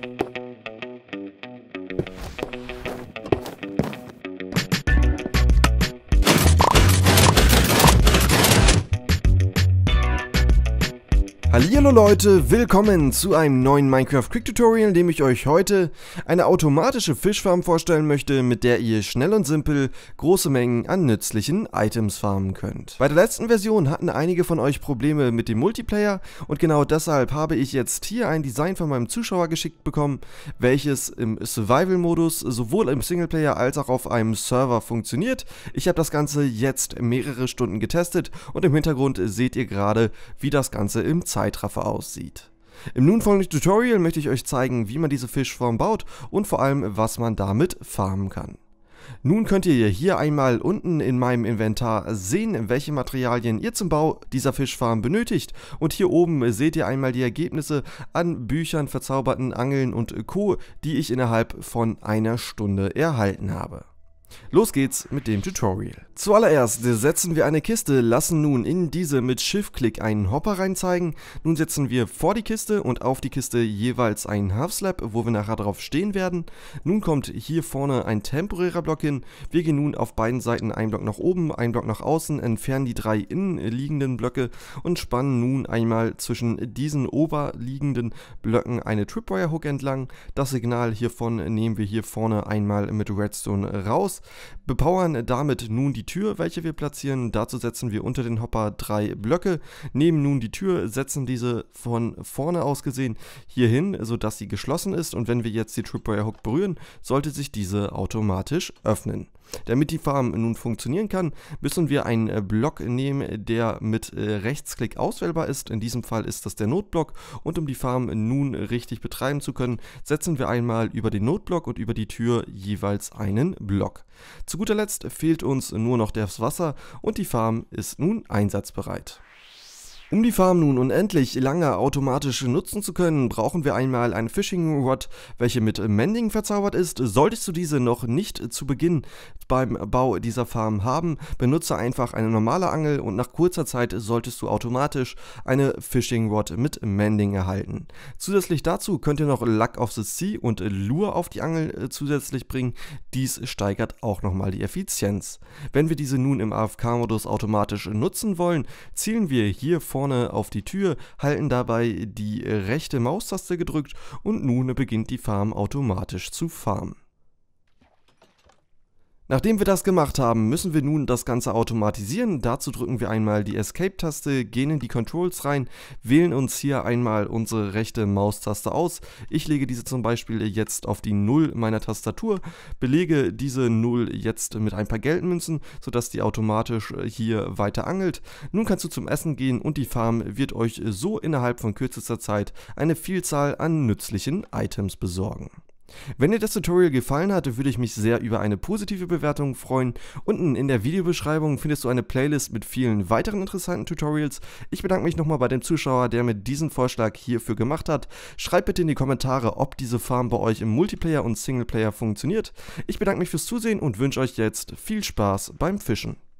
Thank you. Hallo Leute, willkommen zu einem neuen Minecraft Quick Tutorial, in dem ich euch heute eine automatische Fischfarm vorstellen möchte, mit der ihr schnell und simpel große Mengen an nützlichen Items farmen könnt. Bei der letzten Version hatten einige von euch Probleme mit dem Multiplayer und genau deshalb habe ich jetzt hier ein Design von meinem Zuschauer geschickt bekommen, welches im Survival-Modus sowohl im Singleplayer als auch auf einem Server funktioniert. Ich habe das Ganze jetzt mehrere Stunden getestet und im Hintergrund seht ihr gerade, wie das Ganze im Zeitraum Zeitraffer aussieht. Im nun folgenden Tutorial möchte ich euch zeigen, wie man diese Fischform baut und vor allem, was man damit farmen kann. Nun könnt ihr hier einmal unten in meinem Inventar sehen, welche Materialien ihr zum Bau dieser Fischfarm benötigt und hier oben seht ihr einmal die Ergebnisse an Büchern, verzauberten Angeln und Co, die ich innerhalb von einer Stunde erhalten habe. Los geht's mit dem Tutorial. Zuallererst setzen wir eine Kiste, lassen nun in diese mit Shift-Klick einen Hopper reinzeigen. Nun setzen wir vor die Kiste und auf die Kiste jeweils einen Half-Slap, wo wir nachher drauf stehen werden. Nun kommt hier vorne ein temporärer Block hin. Wir gehen nun auf beiden Seiten einen Block nach oben, einen Block nach außen, entfernen die drei innenliegenden Blöcke und spannen nun einmal zwischen diesen oberliegenden Blöcken eine Tripwire-Hook entlang. Das Signal hiervon nehmen wir hier vorne einmal mit Redstone raus bepowern damit nun die Tür, welche wir platzieren. Dazu setzen wir unter den Hopper drei Blöcke, nehmen nun die Tür, setzen diese von vorne aus gesehen hier hin, sodass sie geschlossen ist und wenn wir jetzt die Tripwire Hook berühren, sollte sich diese automatisch öffnen. Damit die Farm nun funktionieren kann, müssen wir einen äh, Block nehmen, der mit äh, Rechtsklick auswählbar ist. In diesem Fall ist das der Notblock und um die Farm nun richtig betreiben zu können, setzen wir einmal über den Notblock und über die Tür jeweils einen Block. Zu guter Letzt fehlt uns nur noch das Wasser und die Farm ist nun einsatzbereit. Um die Farm nun unendlich lange automatisch nutzen zu können, brauchen wir einmal eine Fishing Rod, welche mit Mending verzaubert ist. Solltest du diese noch nicht zu Beginn beim Bau dieser Farm haben, benutze einfach eine normale Angel und nach kurzer Zeit solltest du automatisch eine Fishing Rod mit Mending erhalten. Zusätzlich dazu könnt ihr noch Luck of the Sea und Lure auf die Angel äh, zusätzlich bringen. Dies steigert auch nochmal die Effizienz. Wenn wir diese nun im AFK-Modus automatisch nutzen wollen, zielen wir hier vor vorne auf die Tür, halten dabei die rechte Maustaste gedrückt und nun beginnt die Farm automatisch zu farmen. Nachdem wir das gemacht haben, müssen wir nun das Ganze automatisieren. Dazu drücken wir einmal die Escape-Taste, gehen in die Controls rein, wählen uns hier einmal unsere rechte Maustaste aus. Ich lege diese zum Beispiel jetzt auf die 0 meiner Tastatur, belege diese 0 jetzt mit ein paar Geldmünzen, sodass die automatisch äh, hier weiter angelt. Nun kannst du zum Essen gehen und die Farm wird euch so innerhalb von kürzester Zeit eine Vielzahl an nützlichen Items besorgen. Wenn dir das Tutorial gefallen hatte, würde ich mich sehr über eine positive Bewertung freuen. Unten in der Videobeschreibung findest du eine Playlist mit vielen weiteren interessanten Tutorials. Ich bedanke mich nochmal bei dem Zuschauer, der mir diesen Vorschlag hierfür gemacht hat. Schreibt bitte in die Kommentare, ob diese Farm bei euch im Multiplayer und Singleplayer funktioniert. Ich bedanke mich fürs Zusehen und wünsche euch jetzt viel Spaß beim Fischen.